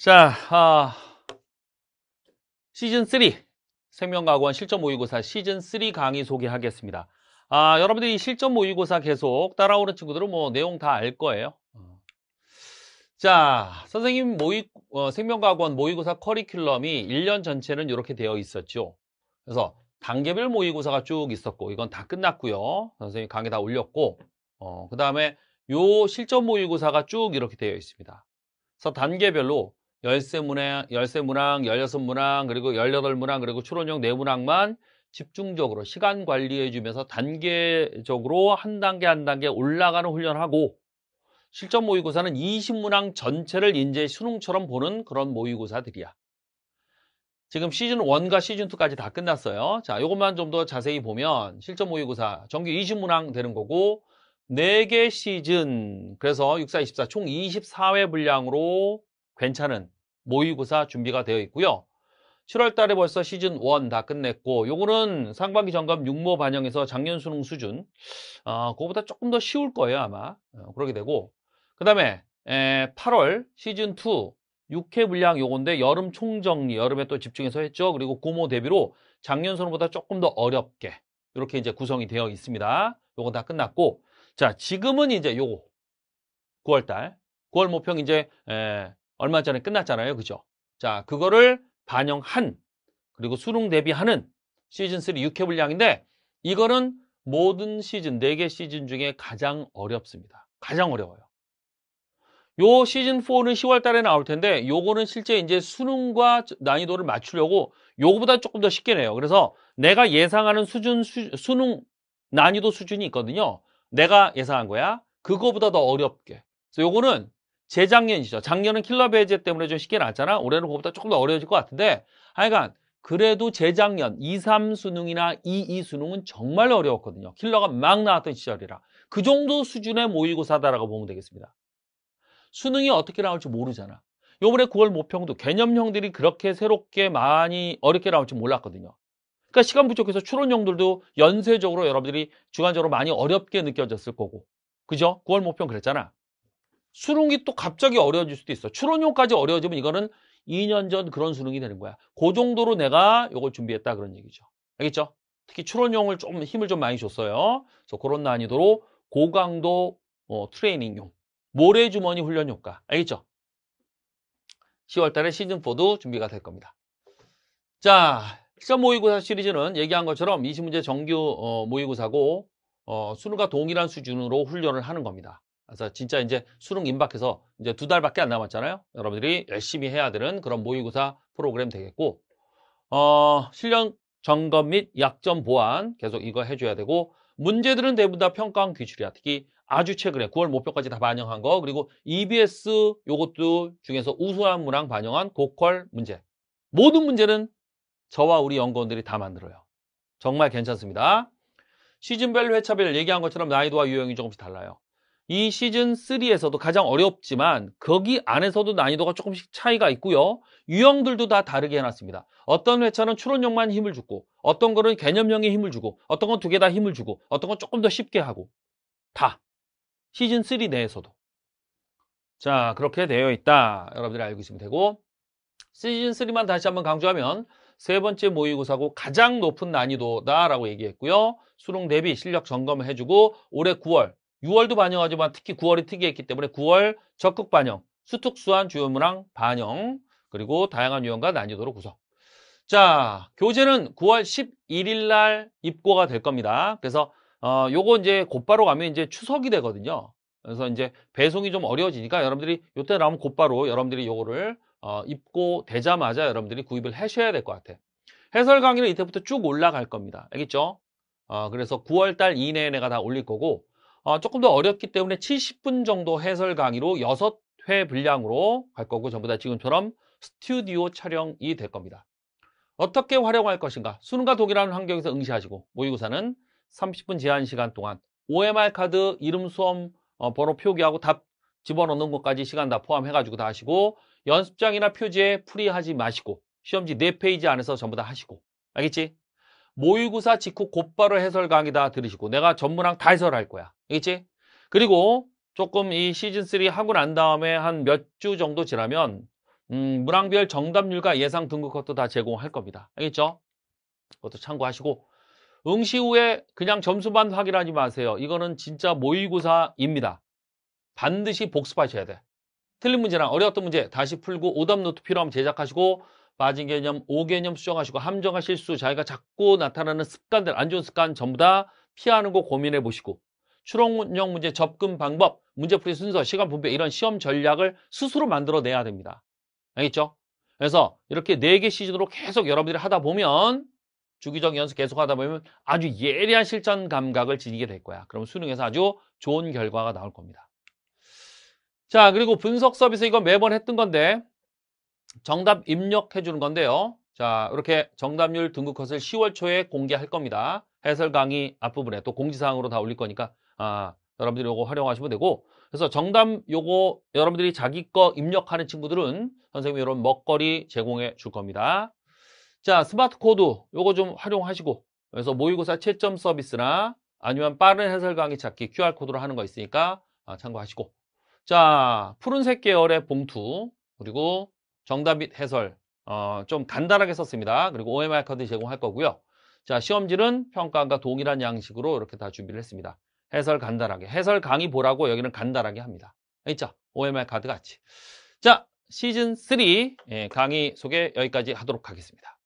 자, 아, 시즌 3 생명과학원 실전 모의고사 시즌 3 강의 소개하겠습니다. 아, 여러분들이 실전 모의고사 계속 따라오는 친구들은 뭐 내용 다 알 거예요. 어. 자, 선생님 모의 어, 생명과학원 모의고사 커리큘럼이 1년 전체는 이렇게 되어 있었죠. 그래서 단계별 모의고사가 쭉 있었고 이건 다 끝났고요. 선생님 강의 다 올렸고 어, 그다음에 요 실전 모의고사가 쭉 이렇게 되어 있습니다. 그래서 단계별로 열세 문항, 열세 문항, 열여섯 문항, 그리고 열여덟 문항, 그리고 추론형 네 문항만 집중적으로 시간 관리해 주면서 단계적으로 한 단계 한 단계 올라가는 훈련하고 실전 모의고사는 20문항 전체를 인제 수능처럼 보는 그런 모의고사들이야. 지금 시즌 1과 시즌 2까지 다 끝났어요. 자, 이것만 좀 더 자세히 보면 실전 모의고사 정규 20문항 되는 거고 4개 시즌 그래서 6, 4, 24 총 24회 분량으로 괜찮은 모의고사 준비가 되어 있고요. 7월 달에 벌써 시즌 1 다 끝냈고 요거는 상반기 점검 6모 반영해서 작년 수능 수준 어, 그거보다 조금 더 쉬울 거예요 아마 어, 그러게 되고 그 다음에 8월 시즌 2 6회 분량 요건데 여름 총정리 여름에 또 집중해서 했죠 그리고 고모 대비로 작년 수능보다 조금 더 어렵게 이렇게 이제 구성이 되어 있습니다 요건 다 끝났고 자 지금은 이제 요거 9월 달 9월 모평 이제 에, 얼마 전에 끝났잖아요. 그죠? 자, 그거를 반영한 그리고 수능 대비하는 시즌3 6회 분량인데 이거는 모든 시즌, 4개 시즌 중에 가장 어렵습니다. 가장 어려워요. 요 시즌4는 10월 달에 나올 텐데 요거는 실제 이제 수능과 난이도를 맞추려고 요거보다 조금 더 쉽게 내요. 그래서 내가 예상하는 수준, 수, 수능 난이도 수준이 있거든요. 내가 예상한 거야. 그거보다 더 어렵게. 그래서 요거는 재작년이죠. 작년은 킬러 배제 때문에 좀 쉽게 났잖아. 올해는 그거보다 조금 더 어려워질 것 같은데 하여간 그래도 재작년 2, 3수능이나 2, 2수능은 정말 어려웠거든요. 킬러가 막 나왔던 시절이라. 그 정도 수준의 모의고사다라고 보면 되겠습니다. 수능이 어떻게 나올지 모르잖아. 요번에 9월 모평도 개념형들이 그렇게 새롭게 많이 어렵게 나올지 몰랐거든요. 그러니까 시간 부족해서 추론형들도 연쇄적으로 여러분들이 주관적으로 많이 어렵게 느껴졌을 거고. 그죠? 9월 모평 그랬잖아. 수능이 또 갑자기 어려워질 수도 있어. 추론용까지 어려워지면 이거는 2년 전 그런 수능이 되는 거야. 그 정도로 내가 이걸 준비했다 그런 얘기죠. 알겠죠? 특히 추론용을 좀 힘을 좀 많이 줬어요. 그래서 그런 난이도로 고강도 어, 트레이닝용, 모래주머니 훈련 효과. 알겠죠? 10월 달에 시즌4도 준비가 될 겁니다. 자, 시험 모의고사 시리즈는 얘기한 것처럼 20문제 정규 어, 모의고사고 어, 수능과 동일한 수준으로 훈련을 하는 겁니다. 그래서 진짜 이제 수능 임박해서 이제 두 달밖에 안 남았잖아요. 여러분들이 열심히 해야 되는 그런 모의고사 프로그램 되겠고 어, 실력 점검 및 약점 보완 계속 이거 해줘야 되고 문제들은 대부분 다 평가원 기출이야. 특히 아주 최근에 9월 목표까지 다 반영한 거 그리고 EBS 요것도 중에서 우수한 문항 반영한 고퀄 문제 모든 문제는 저와 우리 연구원들이 다 만들어요. 정말 괜찮습니다. 시즌별 회차별 얘기한 것처럼 난이도와 유형이 조금씩 달라요. 이 시즌 3에서도 가장 어렵지만 거기 안에서도 난이도가 조금씩 차이가 있고요. 유형들도 다 다르게 해놨습니다. 어떤 회차는 추론형만 힘을 주고 어떤 거는 개념형에 힘을 주고 어떤 건 두 개 다 힘을 주고 어떤 건 조금 더 쉽게 하고 다 시즌 3 내에서도 자 그렇게 되어 있다 여러분들이 알고 있으면 되고 시즌 3만 다시 한번 강조하면 세 번째 모의고사고 가장 높은 난이도다라고 얘기했고요. 수능 대비 실력 점검을 해주고 올해 9월 6월도 반영하지만 특히 9월이 특이했기 때문에 9월 적극 반영, 수특수한 주요 문항 반영, 그리고 다양한 유형과 난이도로 구성. 자, 교재는 9월 11일 날 입고가 될 겁니다. 그래서 어, 요거 이제 곧바로 가면 이제 추석이 되거든요. 그래서 이제 배송이 좀 어려워지니까 여러분들이 요때 나오면 곧바로 여러분들이 요거를 어, 입고 되자마자 여러분들이 구입을 하셔야 될 것 같아. 해설 강의는 이때부터 쭉 올라갈 겁니다. 알겠죠? 어, 그래서 9월달 이내에 내가 다 올릴 거고 어, 조금 더 어렵기 때문에 70분 정도 해설 강의로 6회 분량으로 갈 거고 전부 다 지금처럼 스튜디오 촬영이 될 겁니다. 어떻게 활용할 것인가? 수능과 동일한 환경에서 응시하시고 모의고사는 30분 제한 시간 동안 OMR 카드 이름 수험 어, 번호 표기하고 답 집어넣는 것까지 시간 다 포함해가지고 다 하시고 연습장이나 표지에 풀이하지 마시고 시험지 4페이지 안에서 전부 다 하시고 알겠지? 모의고사 직후 곧바로 해설 강의 다 들으시고 내가 전문항 다 해설할 거야. 알겠지? 그리고 조금 이 시즌3 하고 난 다음에 한 몇 주 정도 지나면 음, 문항별 정답률과 예상 등급 것도 다 제공할 겁니다. 알겠죠? 그것도 참고하시고 응시 후에 그냥 점수만 확인하지 마세요. 이거는 진짜 모의고사입니다. 반드시 복습하셔야 돼. 틀린 문제랑 어려웠던 문제 다시 풀고 오답 노트 필요하면 제작하시고 빠진 개념, 5개념 수정하시고 함정과 실수, 자기가 자꾸 나타나는 습관들, 안 좋은 습관 전부 다 피하는 거 고민해 보시고 추론형 문제 접근 방법, 문제풀이 순서, 시간 분배 이런 시험 전략을 스스로 만들어내야 됩니다. 알겠죠? 그래서 이렇게 네 개 시즌으로 계속 여러분들이 하다 보면 주기적 연습 계속 하다 보면 아주 예리한 실전 감각을 지니게 될 거야. 그럼 수능에서 아주 좋은 결과가 나올 겁니다. 자, 그리고 분석 서비스 이거 매번 했던 건데 정답 입력해 주는 건데요. 자, 이렇게 정답률 등급 컷을 10월 초에 공개할 겁니다. 해설 강의 앞부분에 또 공지사항으로 다 올릴 거니까 아, 여러분들이 이거 활용하시면 되고 그래서 정답 요거 여러분들이 자기 거 입력하는 친구들은 선생님이 이런 먹거리 제공해 줄 겁니다. 자, 스마트 코드 요거 좀 활용하시고 그래서 모의고사 채점 서비스나 아니면 빠른 해설 강의 찾기 QR코드로 하는 거 있으니까 아, 참고하시고 자, 푸른색 계열의 봉투 그리고 정답 및 해설 어, 좀 간단하게 썼습니다. 그리고 OMR 카드 제공할 거고요. 자, 시험지는 평가과 동일한 양식으로 이렇게 다 준비를 했습니다. 해설 간단하게. 해설 강의 보라고 여기는 간단하게 합니다. 있죠? OMR 카드 같이. 자, 시즌 3 예, 강의 소개 여기까지 하도록 하겠습니다.